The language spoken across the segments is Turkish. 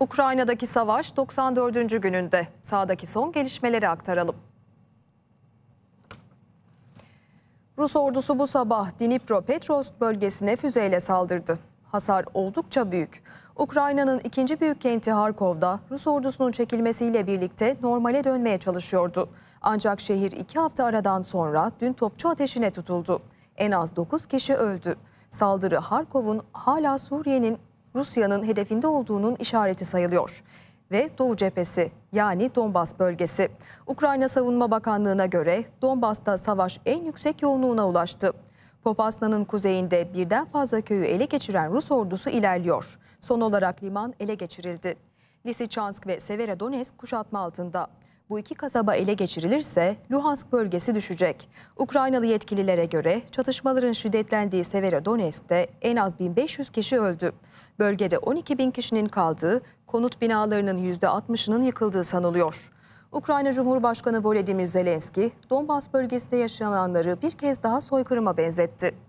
Ukrayna'daki savaş 94. gününde. Sağdaki son gelişmeleri aktaralım. Rus ordusu bu sabah Dnipropetrovsk bölgesine füzeyle saldırdı. Hasar oldukça büyük. Ukrayna'nın ikinci büyük kenti Harkov'da Rus ordusunun çekilmesiyle birlikte normale dönmeye çalışıyordu. Ancak şehir iki hafta aradan sonra dün topçu ateşine tutuldu. En az 9 kişi öldü. Saldırı Harkov'un hala Suriye'nin Rusya'nın hedefinde olduğunun işareti sayılıyor. Ve Doğu cephesi yani Donbas bölgesi. Ukrayna Savunma Bakanlığı'na göre Donbas'ta savaş en yüksek yoğunluğuna ulaştı. Popasna'nın kuzeyinde birden fazla köyü ele geçiren Rus ordusu ilerliyor. Son olarak liman ele geçirildi. Lisichansk ve Severodonetsk kuşatma altında. Bu iki kasaba ele geçirilirse Luhansk bölgesi düşecek. Ukraynalı yetkililere göre çatışmaların şiddetlendiği Severodonetsk'te en az 1500 kişi öldü. Bölgede 12 bin kişinin kaldığı, konut binalarının %60'ının yıkıldığı sanılıyor. Ukrayna Cumhurbaşkanı Volodymyr Zelenski, Donbas bölgesinde yaşananları bir kez daha soykırıma benzetti.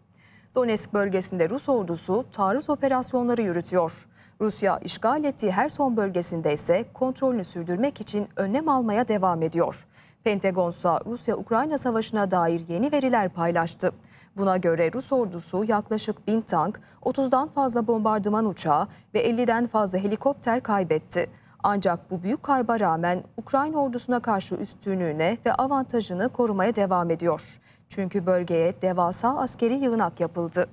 Donetsk bölgesinde Rus ordusu taarruz operasyonları yürütüyor. Rusya işgal ettiği her son bölgesinde ise kontrolünü sürdürmek için önlem almaya devam ediyor. Pentagon ise Rusya-Ukrayna savaşına dair yeni veriler paylaştı. Buna göre Rus ordusu yaklaşık 1000 tank, 30'dan fazla bombardıman uçağı ve 50'den fazla helikopter kaybetti. Ancak bu büyük kayba rağmen Ukrayna ordusuna karşı üstünlüğüne ve avantajını korumaya devam ediyor. Çünkü bölgeye devasa askeri yığınak yapıldı.